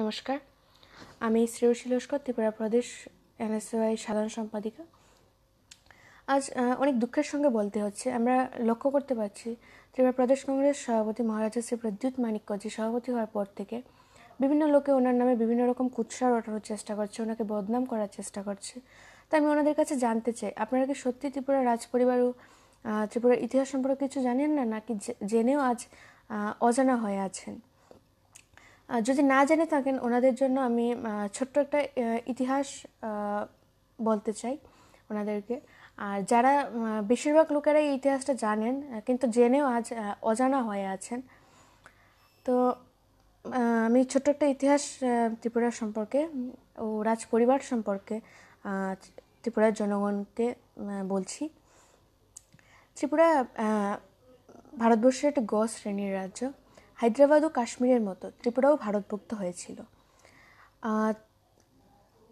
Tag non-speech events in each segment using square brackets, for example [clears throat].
নমস্কার আমি শ্রেয়সী লস্কর ত্রিপুরা প্রদেশ এনএসওয়াই সাধারণ সম্পাদিকা আজ অনেক দুঃখের সঙ্গে বলতে হচ্ছে আমরা লক্ষ্য করতে পারছি ত্রিপুরা প্রদেশ কংগ্রেস সভাপতি মহারাজা শ্রী প্রদ্যুৎ মানিক্যজি সভাপতি হওয়ার পর থেকে বিভিন্ন লোকে ওনার নামে বিভিন্ন রকম কুৎসা রটানোর চেষ্টা করছে ওনাকে বদনাম করার চেষ্টা করছে তাই আমি ওনাদের কাছে জানতে চাই আপনারা কি সত্যি ত্রিপুরা রাজ ও ত্রিপুরার ইতিহাস সম্পর্কে কিছু জানেন না নাকি জেনেও আজ অজানা হয়ে আছেন যদি না জেনে থাকেন ওনাদের জন্য আমি ছোট্ট একটা ইতিহাস বলতে চাই ওনাদেরকে আর যারা বেশিরভাগ লোকেরা এই ইতিহাসটা জানেন কিন্তু জেনেও আজ অজানা হয়ে আছেন তো আমি ছোট্ট একটা ইতিহাস ত্রিপুরা সম্পর্কে ও রাজ পরিবার সম্পর্কে ত্রিপুরার জনগণকে বলছি ত্রিপুরা ভারতবর্ষের একটি গ শ্রেণীর রাজ্য হায়দ্রাবাদ ও কাশ্মীরের মতো ত্রিপুরাও ভারতভুক্ত হয়েছিল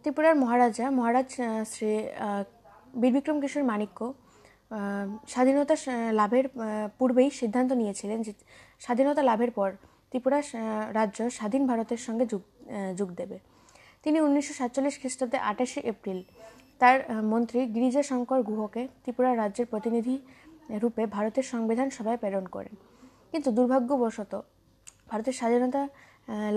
ত্রিপুরার মহারাজা মহারাজ শ্রী বীরবিক্রম কিশোর মাণিক্য স্বাধীনতা লাভের পূর্বেই সিদ্ধান্ত নিয়েছিলেন যে স্বাধীনতা লাভের পর ত্রিপুরা রাজ্য স্বাধীন ভারতের সঙ্গে যুগ যোগ দেবে তিনি উনিশশো সাতচল্লিশ খ্রিস্টাব্দে আঠাশে এপ্রিল তার মন্ত্রী গিরিজা শঙ্কর গুহকে ত্রিপুরা রাজ্যের প্রতিনিধি রূপে ভারতের সংবিধান সভায় প্রেরণ করেন কিন্তু দুর্ভাগ্যবশত ভারতের স্বাধীনতা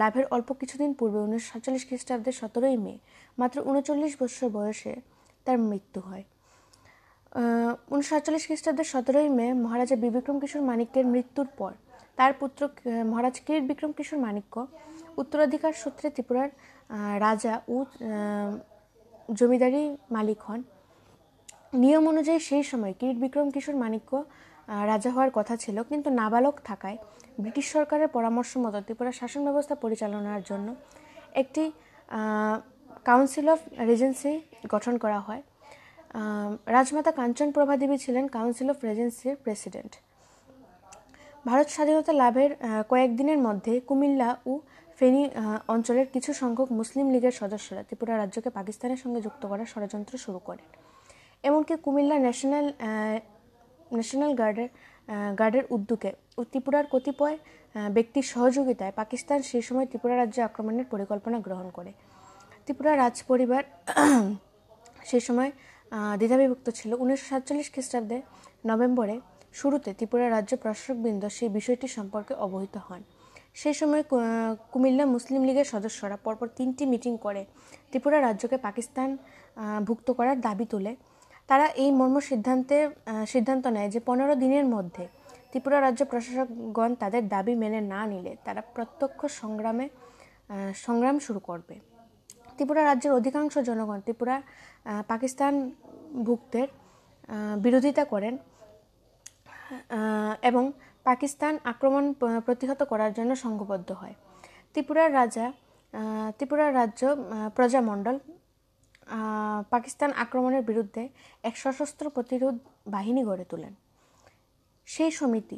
লাভের অল্প কিছুদিন পূর্বে উনিশশো সাতচল্লিশ খ্রিস্টাব্দে সতেরোই মে মাত্র উনচল্লিশ বছর বয়সে তার মৃত্যু হয় উনিশশো সাতচল্লিশ খ্রিস্টাব্দের সতেরোই মে মহারাজা বিবিক্রম কিশোর মানিক্যের মৃত্যুর পর তার পুত্র মহারাজ কিরিট বিক্রম কিশোর মানিক্য উত্তরাধিকার সূত্রে ত্রিপুরার রাজা ও জমিদারি মালিক হন নিয়ম অনুযায়ী সেই সময় কিরিট বিক্রম কিশোর মানিক্য রাজা হওয়ার কথা ছিল কিন্তু নাবালক থাকায় ব্রিটিশ সরকারের পরামর্শ মতো ত্রিপুরা শাসন ব্যবস্থা পরিচালনার জন্য একটি কাউন্সিল অফ রেজেন্সি গঠন করা হয় রাজমাতা কাঞ্চন প্রভাদেবী ছিলেন কাউন্সিল অফ রেজেন্সির প্রেসিডেন্ট ভারত স্বাধীনতা লাভের কয়েকদিনের মধ্যে কুমিল্লা ও ফেনী অঞ্চলের কিছু সংখ্যক মুসলিম লীগের সদস্যরা ত্রিপুরা রাজ্যকে পাকিস্তানের সঙ্গে যুক্ত করার ষড়যন্ত্র শুরু করেন এমনকি কুমিল্লা ন্যাশনাল ন্যাশনাল গার্ডের গার্ডের উদ্যোগে ও ত্রিপুরার কতিপয় ব্যক্তির সহযোগিতায় পাকিস্তান সেই সময় ত্রিপুরা রাজ্যে আক্রমণের পরিকল্পনা গ্রহণ করে ত্রিপুরা রাজ পরিবার [clears throat] সেই সময় দ্বিধাবিভক্ত ছিল উনিশশো সাতচল্লিশ খ্রিস্টাব্দে নভেম্বরে শুরুতে ত্রিপুরা রাজ্য প্রশাসকবৃন্দ সেই বিষয়টি সম্পর্কে অবহিত হন সেই সময় কুমিল্লা মুসলিম লীগের সদস্যরা পরপর তিনটি মিটিং করে ত্রিপুরা রাজ্যকে পাকিস্তান ভুক্ত করার দাবি তোলে তারা এই মর্ম সিদ্ধান্তে সিদ্ধান্ত নেয় যে পনেরো দিনের মধ্যে ত্রিপুরা রাজ্য প্রশাসকগণ তাদের দাবি মেনে না নিলে তারা প্রত্যক্ষ সংগ্রামে সংগ্রাম শুরু করবে ত্রিপুরা রাজ্যের অধিকাংশ জনগণ ত্রিপুরা পাকিস্তান ভুক্তের বিরোধিতা করেন এবং পাকিস্তান আক্রমণ প্রতিহত করার জন্য সংঘবদ্ধ হয় ত্রিপুরার রাজা ত্রিপুরার রাজ্য প্রজামণ্ডল পাকিস্তান আক্রমণের বিরুদ্ধে এক সশস্ত্র প্রতিরোধ বাহিনী গড়ে তোলেন সেই সমিতি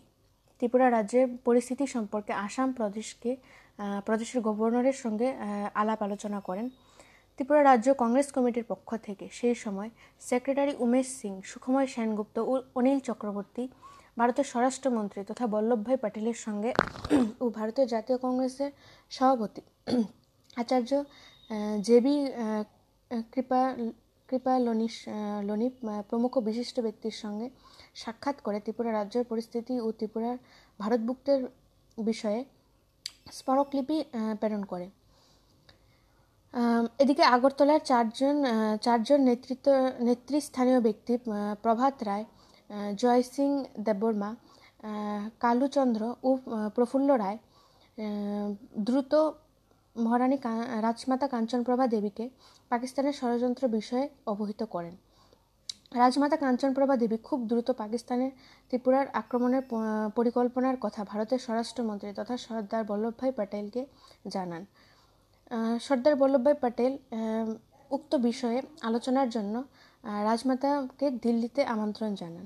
ত্রিপুরা রাজ্যের পরিস্থিতি সম্পর্কে আসাম প্রদেশকে প্রদেশের গভর্নরের সঙ্গে আলাপ আলোচনা করেন ত্রিপুরা রাজ্য কংগ্রেস কমিটির পক্ষ থেকে সেই সময় সেক্রেটারি উমেশ সিং সুখময় সেনগুপ্ত ও অনিল চক্রবর্তী ভারতের স্বরাষ্ট্রমন্ত্রী তথা বল্লভভাই পাটিলের সঙ্গে ও ভারতীয় জাতীয় কংগ্রেসের সভাপতি আচার্য জেবি কৃপা কৃপা লনি লনি প্রমুখ বিশিষ্ট ব্যক্তির সঙ্গে সাক্ষাৎ করে ত্রিপুরা রাজ্যের পরিস্থিতি ও ত্রিপুরার ভারতভুক্তের বিষয়ে স্মারকলিপি প্রেরণ করে এদিকে আগরতলার চারজন চারজন নেতৃত্ব নেতৃস্থানীয় ব্যক্তি প্রভাত রায় জয় সিং দেববর্মা কালুচন্দ্র ও প্রফুল্ল রায় দ্রুত মহারানী রাজমাতা কাঞ্চনপ্রভা দেবীকে পাকিস্তানের ষড়যন্ত্র বিষয়ে অবহিত করেন রাজমাতা কাঞ্চনপ্রভা দেবী খুব দ্রুত পাকিস্তানের ত্রিপুরার আক্রমণের পরিকল্পনার কথা ভারতের স্বরাষ্ট্রমন্ত্রী তথা সর্দার বল্লভভাই প্যাটেলকে জানান সর্দার বল্লভভাই প্যাটেল উক্ত বিষয়ে আলোচনার জন্য রাজমাতাকে দিল্লিতে আমন্ত্রণ জানান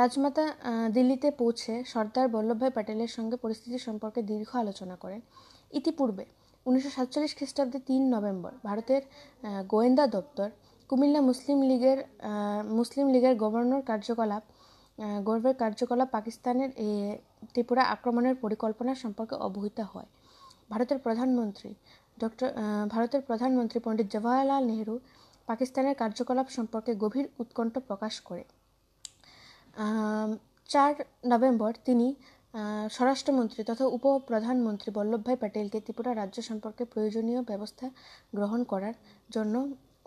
রাজমাতা দিল্লিতে পৌঁছে সর্দার বল্লভভাই প্যাটেলের সঙ্গে পরিস্থিতি সম্পর্কে দীর্ঘ আলোচনা করেন ইতিপূর্বে উনিশশো সাতচল্লিশ খ্রিস্টাব্দে তিন নভেম্বর ভারতের গোয়েন্দা দপ্তর কুমিল্লা মুসলিম লীগের মুসলিম লীগের গভর্নর কার্যকলাপ গর্বের কার্যকলাপ পাকিস্তানের ত্রিপুরা আক্রমণের পরিকল্পনা সম্পর্কে অবহিত হয় ভারতের প্রধানমন্ত্রী ডক্টর ভারতের প্রধানমন্ত্রী পণ্ডিত জওয়াহরলাল নেহরু পাকিস্তানের কার্যকলাপ সম্পর্কে গভীর উৎকণ্ঠ প্রকাশ করে চার নভেম্বর তিনি স্বরাষ্ট্রমন্ত্রী তথা উপপ্রধানমন্ত্রী বল্লভভাই প্যাটেলকে ত্রিপুরা রাজ্য সম্পর্কে প্রয়োজনীয় ব্যবস্থা গ্রহণ করার জন্য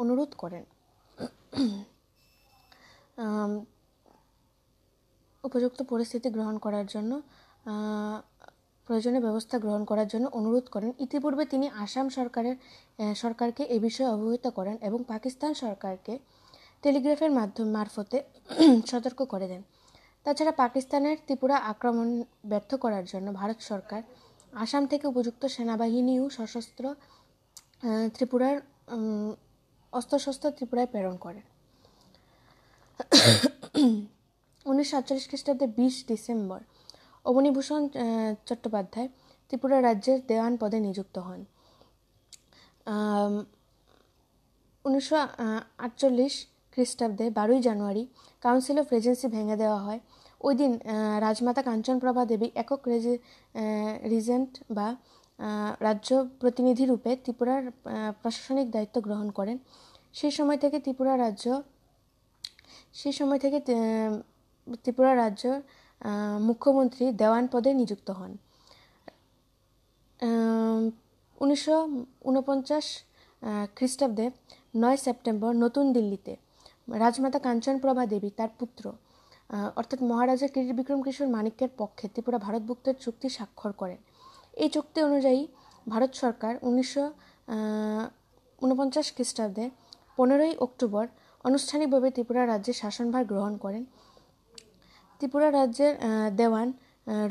অনুরোধ করেন উপযুক্ত পরিস্থিতি গ্রহণ করার জন্য প্রয়োজনীয় ব্যবস্থা গ্রহণ করার জন্য অনুরোধ করেন ইতিপূর্বে তিনি আসাম সরকারের সরকারকে এ বিষয়ে অবহিত করেন এবং পাকিস্তান সরকারকে টেলিগ্রাফের মাধ্যম মারফতে সতর্ক করে দেন তাছাড়া পাকিস্তানের ত্রিপুরা আক্রমণ ব্যর্থ করার জন্য ভারত সরকার আসাম থেকে উপযুক্ত সেনাবাহিনীও সশস্ত্র ত্রিপুরার অস্ত্রশস্ত্র ত্রিপুরায় প্রেরণ করে উনিশশো আটচল্লিশ খ্রিস্টাব্দে বিশ ডিসেম্বর অবনীভূষণ চট্টোপাধ্যায় ত্রিপুরা রাজ্যের দেওয়ান পদে নিযুক্ত হন উনিশশো আটচল্লিশ খ্রিস্টাব্দে বারোই জানুয়ারি কাউন্সিল অফ রেজেন্সি ভেঙে দেওয়া হয় ওই দিন রাজমাতা কাঞ্চনপ্রভা দেবী একক রেজে রিজেন্ট বা রাজ্য প্রতিনিধি রূপে ত্রিপুরার প্রশাসনিক দায়িত্ব গ্রহণ করেন সেই সময় থেকে ত্রিপুরা রাজ্য সেই সময় থেকে ত্রিপুরা রাজ্য মুখ্যমন্ত্রী দেওয়ান পদে নিযুক্ত হন উনিশশো ঊনপঞ্চাশ খ্রিস্টাব্দে নয় সেপ্টেম্বর নতুন দিল্লিতে রাজমাতা কাঞ্চনপ্রভা দেবী তার পুত্র অর্থাৎ মহারাজা কিরির বিক্রম কিশোর মানিক্যের পক্ষে ত্রিপুরা ভারতভুক্তের চুক্তি স্বাক্ষর করেন এই চুক্তি অনুযায়ী ভারত সরকার উনিশশো ঊনপঞ্চাশ খ্রিস্টাব্দে পনেরোই অক্টোবর আনুষ্ঠানিকভাবে ত্রিপুরা রাজ্যের শাসনভার গ্রহণ করেন ত্রিপুরা রাজ্যের দেওয়ান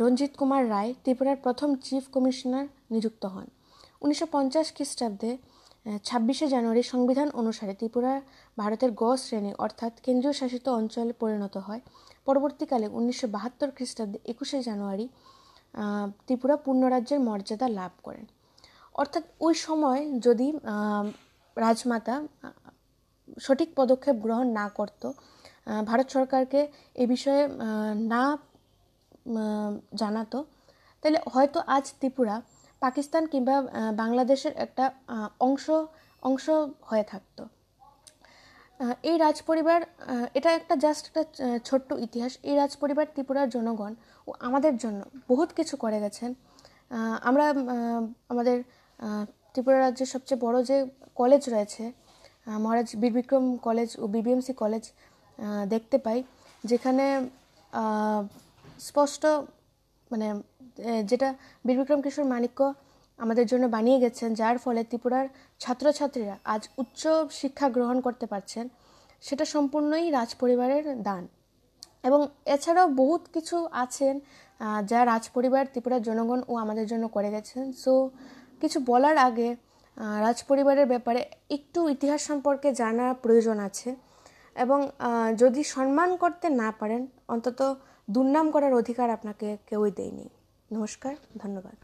রঞ্জিত কুমার রায় ত্রিপুরার প্রথম চিফ কমিশনার নিযুক্ত হন উনিশশো পঞ্চাশ খ্রিস্টাব্দে ছাব্বিশে জানুয়ারি সংবিধান অনুসারে ত্রিপুরা ভারতের গ শ্রেণী অর্থাৎ কেন্দ্রীয় শাসিত অঞ্চলে পরিণত হয় পরবর্তীকালে উনিশশো বাহাত্তর খ্রিস্টাব্দে একুশে জানুয়ারি ত্রিপুরা পূর্ণরাজ্যের মর্যাদা লাভ করেন অর্থাৎ ওই সময় যদি রাজমাতা সঠিক পদক্ষেপ গ্রহণ না করত ভারত সরকারকে এ বিষয়ে না জানাতো তাহলে হয়তো আজ ত্রিপুরা পাকিস্তান কিংবা বাংলাদেশের একটা অংশ অংশ হয়ে থাকতো এই রাজপরিবার এটা একটা জাস্ট একটা ছোট্ট ইতিহাস এই রাজপরিবার ত্রিপুরার জনগণ ও আমাদের জন্য বহুত কিছু করে গেছেন আমরা আমাদের ত্রিপুরা রাজ্যের সবচেয়ে বড় যে কলেজ রয়েছে মহারাজ বীর বিক্রম কলেজ ও বিবিএমসি কলেজ দেখতে পাই যেখানে স্পষ্ট মানে যেটা বীরবিক্রম কিশোর মাণিক্য আমাদের জন্য বানিয়ে গেছেন যার ফলে ত্রিপুরার ছাত্রছাত্রীরা আজ উচ্চ শিক্ষা গ্রহণ করতে পারছেন সেটা সম্পূর্ণই রাজ পরিবারের দান এবং এছাড়াও বহুত কিছু আছেন যা রাজ পরিবার ত্রিপুরার জনগণ ও আমাদের জন্য করে গেছেন সো কিছু বলার আগে রাজ পরিবারের ব্যাপারে একটু ইতিহাস সম্পর্কে জানার প্রয়োজন আছে এবং যদি সম্মান করতে না পারেন অন্তত দুর্নাম করার অধিকার আপনাকে কেউই দেয়নি নমস্কার ধন্যবাদ